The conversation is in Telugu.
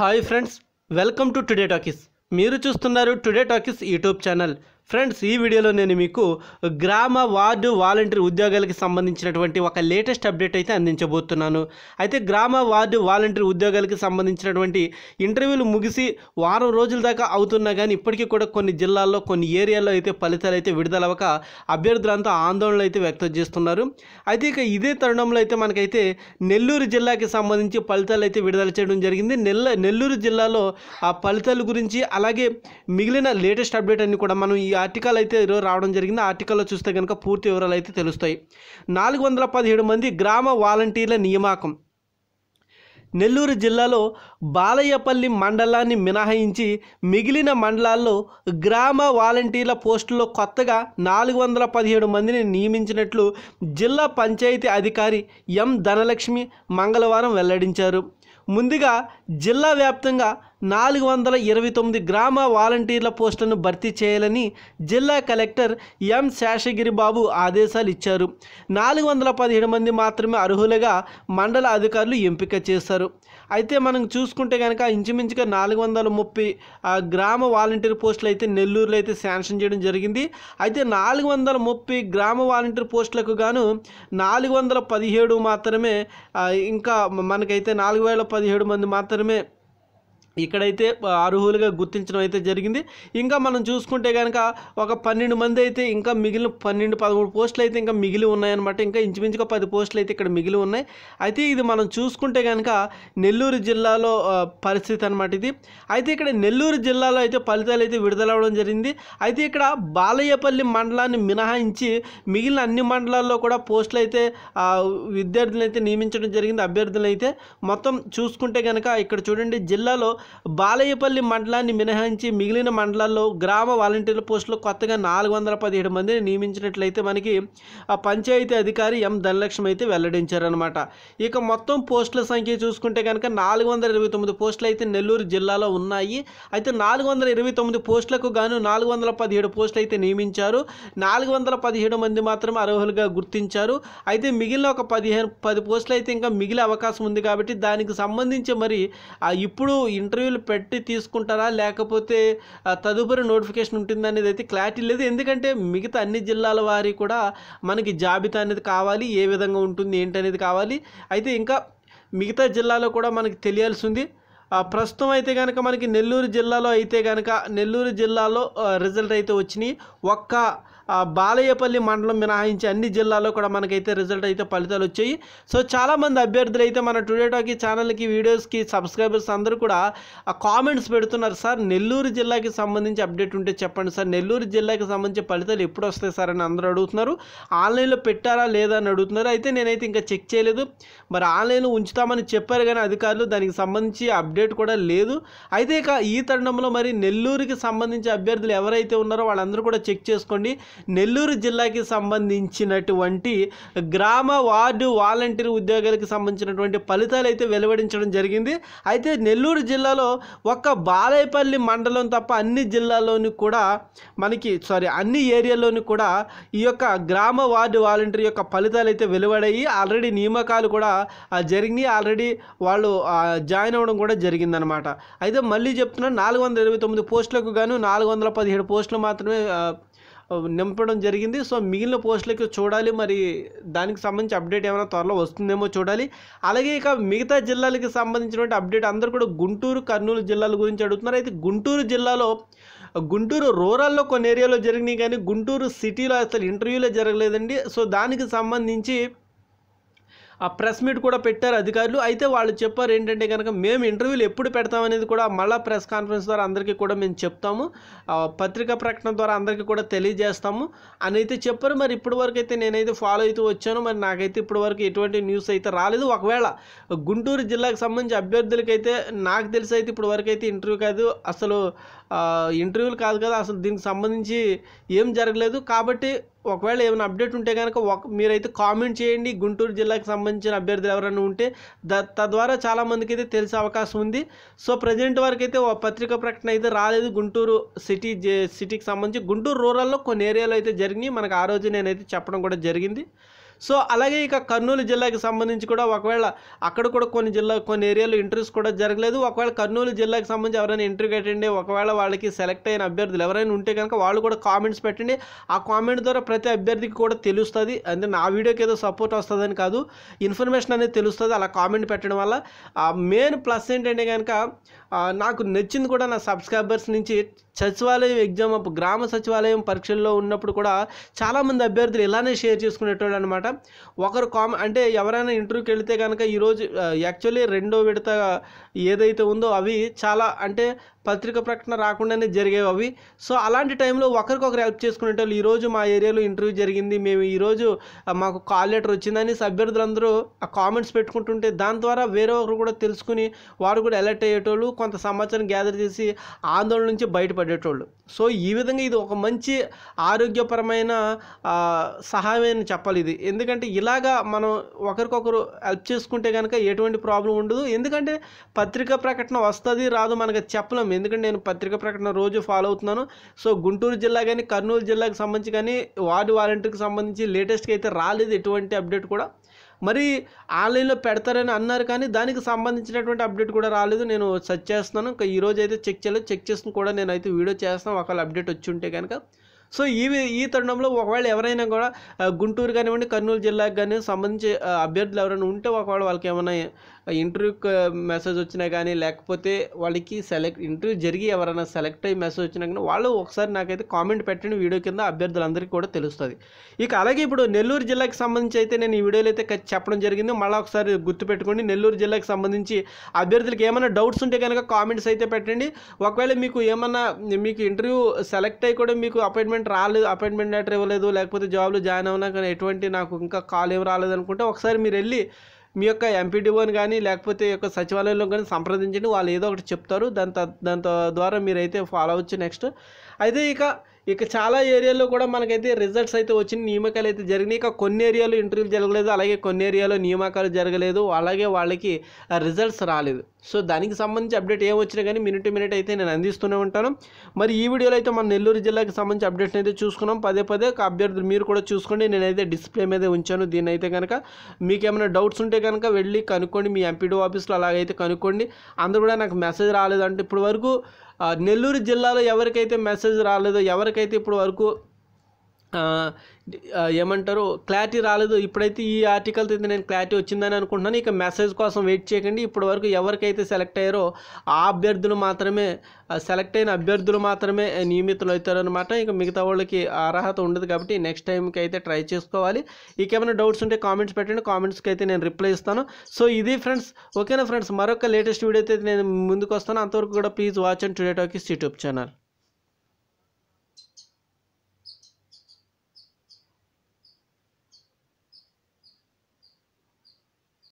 hi friends welcome to Today Talkies మీరు చూస్తున్నారు Today Talkies YouTube channel friends ఈ వీడియోలో నేను మీకు గ్రామ వార్డు వాలంటీర్ ఉద్యోగాలకి సంబంధించినటువంటి ఒక లేటెస్ట్ అప్డేట్ అయితే అందించబోతున్నాను అయితే గ్రామ వార్డు వాలంటీర్ ఉద్యోగాలకి సంబంధించినటువంటి ఇంటర్వ్యూలు ముగిసి వారం రోజుల దాకా అవుతున్నా కానీ ఇప్పటికీ కూడా కొన్ని జిల్లాల్లో కొన్ని ఏరియాల్లో అయితే ఫలితాలు అయితే విడుదలవక అభ్యర్థులంతా ఆందోళనలు అయితే వ్యక్తం చేస్తున్నారు అయితే ఇక ఇదే తరుణంలో అయితే మనకైతే నెల్లూరు జిల్లాకి సంబంధించి ఫలితాలు అయితే విడుదల చేయడం జరిగింది నెల్ల నెల్లూరు జిల్లాలో ఆ ఫలితాల గురించి అలాగే మిగిలిన లేటెస్ట్ అప్డేట్ అన్ని కూడా మనం ఈ ఆర్టికల్ అయితే ఈరోజు రావడం జరిగింది ఆర్టికల్లో చూస్తే కనుక పూర్తి వివరాలు అయితే తెలుస్తాయి నాలుగు వందల పదిహేడు మంది గ్రామ వాలంటీర్ల నియామకం నెల్లూరు జిల్లాలో బాలయ్యపల్లి మండలాన్ని మినహాయించి మిగిలిన మండలాల్లో గ్రామ వాలంటీర్ల పోస్టుల్లో కొత్తగా నాలుగు వందల పదిహేడు మందిని నియమించినట్లు జిల్లా పంచాయతీ అధికారి ఎం ధనలక్ష్మి మంగళవారం వెల్లడించారు ముందుగా జిల్లా వ్యాప్తంగా నాలుగు వందల ఇరవై తొమ్మిది గ్రామ వాలంటీర్ల పోస్టులను భర్తీ చేయాలని జిల్లా కలెక్టర్ ఎం శేషగిరిబాబు బాబు ఆదేశాలు ఇచ్చారు నాలుగు వందల పదిహేడు మంది మాత్రమే అర్హులుగా మండల అధికారులు ఎంపిక చేశారు అయితే మనం చూసుకుంటే కనుక ఇంచుమించుగా నాలుగు వందల ముప్పై గ్రామ వాలంటీర్ పోస్టులు అయితే నెల్లూరులో అయితే శాంక్షన్ చేయడం జరిగింది అయితే నాలుగు వందల ముప్పై గ్రామ వాలంటీర్ పోస్టులకు గాను నాలుగు వందల పదిహేడు మాత్రమే ఇంకా మనకైతే నాలుగు వేల పదిహేడు మంది మాత్రమే ఇక్కడైతే అర్హులుగా గుర్తించడం అయితే జరిగింది ఇంకా మనం చూసుకుంటే కనుక ఒక పన్నెండు మంది అయితే ఇంకా మిగిలిన పన్నెండు పదమూడు పోస్టులు అయితే ఇంకా మిగిలి ఉన్నాయన్నమాట ఇంకా ఇంచుమించుగా పది పోస్టులు అయితే ఇక్కడ మిగిలి ఉన్నాయి అయితే ఇది మనం చూసుకుంటే కనుక నెల్లూరు జిల్లాలో పరిస్థితి అనమాట ఇది అయితే ఇక్కడ నెల్లూరు జిల్లాలో అయితే ఫలితాలు అయితే విడుదలవడం జరిగింది అయితే ఇక్కడ బాలయ్యపల్లి మండలాన్ని మినహాయించి మిగిలిన అన్ని మండలాల్లో కూడా పోస్టులు అయితే విద్యార్థులను అయితే నియమించడం జరిగింది అభ్యర్థులను అయితే మొత్తం చూసుకుంటే కనుక ఇక్కడ చూడండి జిల్లాలో బాలయ్యపల్లి మండలాన్ని మినహాయించి మిగిలిన మండలాల్లో గ్రామ వాలంటీర్ల పోస్టులు కొత్తగా నాలుగు వందల పదిహేడు మందిని నియమించినట్లయితే మనకి ఆ పంచాయతీ అధికారి ఎం ధనలక్ష్మి అయితే వెల్లడించారనమాట ఇక మొత్తం పోస్టుల సంఖ్య చూసుకుంటే కనుక నాలుగు వందల ఇరవై తొమ్మిది పోస్టులు అయితే నెల్లూరు జిల్లాలో ఉన్నాయి అయితే నాలుగు వందల ఇరవై తొమ్మిది పోస్టులకు గాను నాలుగు వందల పదిహేడు పోస్టులు అయితే నియమించారు నాలుగు వందల పదిహేడు మంది మాత్రం అర్హులుగా గుర్తించారు అయితే మిగిలిన ఒక పదిహేను పది పోస్టులు అయితే ఇంకా మిగిలే అవకాశం ఉంది కాబట్టి దానికి సంబంధించి మరి ఇప్పుడు ఇంటర్వ్యూలు పెట్టి తీసుకుంటారా లేకపోతే తదుపరి నోటిఫికేషన్ ఉంటుందనేది అయితే క్లారిటీ లేదు ఎందుకంటే మిగతా అన్ని జిల్లాల వారి కూడా మనకి జాబితా అనేది కావాలి ఏ విధంగా ఉంటుంది ఏంటి అనేది కావాలి అయితే ఇంకా మిగతా జిల్లాలో కూడా మనకి తెలియాల్సి ఉంది ప్రస్తుతం అయితే కనుక మనకి నెల్లూరు జిల్లాలో అయితే కనుక నెల్లూరు జిల్లాలో రిజల్ట్ అయితే వచ్చినాయి ఒక్క బాలయ్యపల్లి మండలం మినహాయించి అన్ని జిల్లాల్లో కూడా మనకైతే రిజల్ట్ అయితే ఫలితాలు వచ్చాయి సో చాలామంది అభ్యర్థులు అయితే మన టుడే టాకి ఛానల్కి వీడియోస్కి సబ్స్క్రైబర్స్ అందరూ కూడా కామెంట్స్ పెడుతున్నారు సార్ నెల్లూరు జిల్లాకి సంబంధించి అప్డేట్ ఉంటే చెప్పండి సార్ నెల్లూరు జిల్లాకి సంబంధించి ఫలితాలు ఎప్పుడు వస్తాయి సార్ అని అందరూ అడుగుతున్నారు ఆన్లైన్లో పెట్టారా లేదా అని అడుగుతున్నారు అయితే నేనైతే ఇంకా చెక్ చేయలేదు మరి ఆన్లైన్లో ఉంచుతామని చెప్పారు కానీ అధికారులు దానికి సంబంధించి అప్డేట్ కూడా లేదు అయితే ఇక ఈ తరుణంలో మరి నెల్లూరుకి సంబంధించి అభ్యర్థులు ఎవరైతే ఉన్నారో వాళ్ళందరూ కూడా చెక్ చేసుకోండి నెల్లూరు జిల్లాకి సంబంధించినటువంటి గ్రామ వార్డు వాలంటీర్ ఉద్యోగాలకు సంబంధించినటువంటి ఫలితాలు అయితే వెలువడించడం జరిగింది అయితే నెల్లూరు జిల్లాలో ఒక్క బాలయపల్లి మండలం తప్ప అన్ని జిల్లాలోని కూడా మనకి సారీ అన్ని ఏరియాలోని కూడా ఈ యొక్క గ్రామ వార్డు వాలంటీర్ యొక్క ఫలితాలు అయితే వెలువడయ్యి ఆల్రెడీ నియామకాలు కూడా జరిగినాయి ఆల్రెడీ వాళ్ళు జాయిన్ అవ్వడం కూడా జరిగిందనమాట అయితే మళ్ళీ చెప్తున్నా నాలుగు వందల ఇరవై తొమ్మిది పోస్టులకు గాను నాలుగు వందల పదిహేడు పోస్టులు మాత్రమే నింపడం జరిగింది సో మిగిలిన పోస్టులకి చూడాలి మరి దానికి సంబంధించి అప్డేట్ ఏమైనా త్వరలో వస్తుందేమో చూడాలి అలాగే ఇక మిగతా జిల్లాలకి సంబంధించినటువంటి అప్డేట్ అందరూ కూడా గుంటూరు కర్నూలు జిల్లాల గురించి అడుగుతున్నారు అయితే గుంటూరు జిల్లాలో గుంటూరు రూరల్లో కొన్ని ఏరియాలో జరిగినాయి కానీ గుంటూరు సిటీలో అసలు ఇంటర్వ్యూలే జరగలేదండి సో దానికి సంబంధించి ఆ ప్రెస్ మీట్ కూడా పెట్టారు అధికారులు అయితే వాళ్ళు చెప్పారు ఏంటంటే కనుక మేము ఇంటర్వ్యూలు ఎప్పుడు పెడతామనేది కూడా మళ్ళీ ప్రెస్ కాన్ఫరెన్స్ ద్వారా అందరికీ కూడా మేము చెప్తాము పత్రికా ప్రకటన ద్వారా అందరికీ కూడా తెలియజేస్తాము అని అయితే చెప్పారు మరి ఇప్పటివరకు అయితే నేనైతే ఫాలో అయితే వచ్చాను మరి నాకైతే ఇప్పటివరకు ఎటువంటి న్యూస్ అయితే రాలేదు ఒకవేళ గుంటూరు జిల్లాకు సంబంధించి అభ్యర్థులకైతే నాకు తెలిసి అయితే ఇప్పటివరకు అయితే ఇంటర్వ్యూ కాదు అసలు ఇంటర్వ్యూలు కాదు కదా అసలు దీనికి సంబంధించి ఏం జరగలేదు కాబట్టి ఒకవేళ ఏమైనా అప్డేట్ ఉంటే కనుక ఒక మీరైతే కామెంట్ చేయండి గుంటూరు జిల్లాకు సంబంధించిన అభ్యర్థులు ఎవరైనా ఉంటే ద తద్వారా చాలామందికి అయితే తెలిసే అవకాశం ఉంది సో ప్రజెంట్ వరకు అయితే ఒక పత్రిక ప్రకటన అయితే రాలేదు గుంటూరు సిటీ సిటీకి సంబంధించి గుంటూరు రూరల్లో కొన్ని ఏరియాలో అయితే జరిగినాయి మనకు ఆ రోజు నేనైతే చెప్పడం కూడా జరిగింది సో అలాగే ఇక కర్నూలు జిల్లాకి సంబంధించి కూడా ఒకవేళ అక్కడ కూడా కొన్ని జిల్లా కొన్ని ఏరియాలో ఇంటర్వ్యూస్ కూడా జరగలేదు ఒకవేళ కర్నూలు జిల్లాకి సంబంధించి ఎవరైనా ఇంటర్వ్యూ పెట్టండి ఒకవేళ వాళ్ళకి సెలెక్ట్ అయిన అభ్యర్థులు ఎవరైనా ఉంటే కనుక వాళ్ళు కూడా కామెంట్స్ పెట్టండి ఆ కామెంట్ ద్వారా ప్రతి అభ్యర్థికి కూడా తెలుస్తుంది అంటే నా వీడియోకి ఏదో సపోర్ట్ వస్తుందని కాదు ఇన్ఫర్మేషన్ అనేది తెలుస్తుంది అలా కామెంట్ పెట్టడం వల్ల మెయిన్ ప్లస్ ఏంటంటే కనుక నాకు నచ్చింది కూడా నా సబ్స్క్రైబర్స్ నుంచి సచివాలయం ఎగ్జామ్ గ్రామ సచివాలయం పరీక్షల్లో ఉన్నప్పుడు కూడా చాలామంది అభ్యర్థులు ఇలానే షేర్ చేసుకునేటోళ్ళు అనమాట అనమాట ఒకరు కామ్ అంటే ఎవరైనా ఇంటర్వ్యూకి వెళితే కనుక ఈరోజు యాక్చువల్లీ రెండో విడత ఏదైతే ఉందో అవి చాలా అంటే పత్రిక ప్రకటన రాకుండానే జరిగేవి అవి సో అలాంటి టైంలో ఒకరికొకరు హెల్ప్ చేసుకునేటోళ్ళు ఈరోజు మా ఏరియాలో ఇంటర్వ్యూ జరిగింది మేము ఈరోజు మాకు కాల్ లెటర్ వచ్చిందని సభ్యర్థులందరూ ఆ కామెంట్స్ పెట్టుకుంటుంటే దాని ద్వారా వేరే ఒకరు కూడా తెలుసుకుని వారు కూడా అలర్ట్ అయ్యేటోళ్ళు కొంత సమాచారం గ్యాదర్ చేసి ఆందోళన నుంచి బయటపడేటోళ్ళు సో ఈ విధంగా ఇది ఒక మంచి ఆరోగ్యపరమైన సహాయమైన చెప్పాలి ఇది ఎందుకంటే ఇలాగా మనం ఒకరికొకరు హెల్ప్ చేసుకుంటే కనుక ఎటువంటి ప్రాబ్లం ఉండదు ఎందుకంటే పత్రికా ప్రకటన వస్తుంది రాదు మనకు చెప్పలేము ఎందుకంటే నేను పత్రిక ప్రకటన రోజు ఫాలో అవుతున్నాను సో గుంటూరు జిల్లా కానీ కర్నూలు జిల్లాకు సంబంధించి కానీ వార్డు వాలంటీర్కి సంబంధించి లేటెస్ట్గా అయితే రాలేదు ఎటువంటి అప్డేట్ కూడా మరి ఆన్లైన్లో పెడతారని అన్నారు కానీ దానికి సంబంధించినటువంటి అప్డేట్ కూడా రాలేదు నేను సెర్చ్ చేస్తున్నాను ఇంకా ఈరోజు అయితే చెక్ చేయలేదు చెక్ చేసిన కూడా నేనైతే వీడియో చేస్తాను ఒకవేళ అప్డేట్ వచ్చి ఉంటే కనుక సో ఇవి ఈ తరుణంలో ఒకవేళ ఎవరైనా కూడా గుంటూరు కానివ్వండి కర్నూలు జిల్లాకు కానీ సంబంధించి అభ్యర్థులు ఎవరైనా ఉంటే ఒకవేళ వాళ్ళకి ఏమైనా ఇంటర్వ్యూ మెసేజ్ వచ్చినా కానీ లేకపోతే వాళ్ళకి సెలెక్ట్ ఇంటర్వ్యూ జరిగి ఎవరైనా సెలెక్ట్ అయ్యి మెసేజ్ వచ్చినా కానీ వాళ్ళు ఒకసారి నాకైతే కామెంట్ పెట్టండి వీడియో కింద అభ్యర్థులందరికీ కూడా తెలుస్తుంది ఇక అలాగే ఇప్పుడు నెల్లూరు జిల్లాకి సంబంధించి అయితే నేను ఈ వీడియోలో అయితే చెప్పడం జరిగింది మళ్ళీ ఒకసారి గుర్తుపెట్టుకోండి నెల్లూరు జిల్లాకి సంబంధించి అభ్యర్థులకి ఏమైనా డౌట్స్ ఉంటే కనుక కామెంట్స్ అయితే పెట్టండి ఒకవేళ మీకు ఏమైనా మీకు ఇంటర్వ్యూ సెలెక్ట్ అయ్యి కూడా మీకు అపాయింట్మెంట్ అపాయింట్మెంట్ రాలేదు అపాయింట్మెంట్ లెటర్ ఇవ్వలేదు లేకపోతే జాబ్లో జాయిన్ అవునా కానీ ఎటువంటి నాకు ఇంకా కాల్ ఏం రాలేదు అనుకుంటే ఒకసారి మీరు వెళ్ళి మీ యొక్క ఎంపీడీఓని కానీ లేకపోతే యొక్క సచివాలయంలో కానీ సంప్రదించండి వాళ్ళు ఏదో ఒకటి చెప్తారు దాని దాని ద్వారా మీరైతే ఫాలో అవచ్చు నెక్స్ట్ అయితే ఇక ఇక చాలా ఏరియాల్లో కూడా మనకైతే రిజల్ట్స్ అయితే వచ్చిన నియామకాలు అయితే జరిగినాయి ఇక కొన్ని ఏరియాలో ఇంటర్వ్యూలు జరగలేదు అలాగే కొన్ని ఏరియాలో నియామకాలు జరగలేదు అలాగే వాళ్ళకి రిజల్ట్స్ రాలేదు సో దానికి సంబంధించి అప్డేట్ ఏం వచ్చినా కానీ మినిట్ టు మినిట్ అయితే నేను అందిస్తూనే ఉంటాను మరి ఈ వీడియోలో అయితే మన నెల్లూరు జిల్లాకి సంబంధించి అప్డేట్స్ అయితే చూసుకున్నాం పదే పదే అభ్యర్థులు మీరు కూడా చూసుకోండి నేనైతే డిస్ప్లే మీద ఉంచాను దీని అయితే కనుక మీకు ఏమైనా డౌట్స్ ఉంటే కనుక వెళ్ళి కనుక్కోండి మీ ఎంపీడీ ఆఫీస్లో అలాగైతే కనుక్కోండి అందరూ కూడా నాకు మెసేజ్ రాలేదంటే ఇప్పటి వరకు నెల్లూరు జిల్లాలో ఎవరికైతే మెసేజ్ రాలేదో ఎవరికైతే ఇప్పుడు వరకు ఏమంటారు క్లారిటీ రాలేదు ఇప్పుడైతే ఈ ఆర్టికల్ అయితే నేను క్లారిటీ వచ్చిందని అనుకుంటున్నాను ఇక మెసేజ్ కోసం వెయిట్ చేయకండి ఇప్పటి వరకు ఎవరికైతే సెలెక్ట్ అయ్యారో ఆ అభ్యర్థులు మాత్రమే సెలెక్ట్ అయిన అభ్యర్థులు మాత్రమే నియమితులు అవుతారనమాట ఇక మిగతా వాళ్ళకి అర్హత ఉండదు కాబట్టి నెక్స్ట్ టైంకి అయితే ట్రై చేసుకోవాలి ఇక ఏమైనా డౌట్స్ ఉంటే కామెంట్స్ పెట్టండి కామెంట్స్కి అయితే నేను రిప్లై ఇస్తాను సో ఇది ఫ్రెండ్స్ ఓకేనా ఫ్రెండ్స్ మరొక లేటెస్ట్ వీడియో అయితే నేను ముందుకు వస్తాను అంతవరకు కూడా please watch and Today Talkies YouTube channel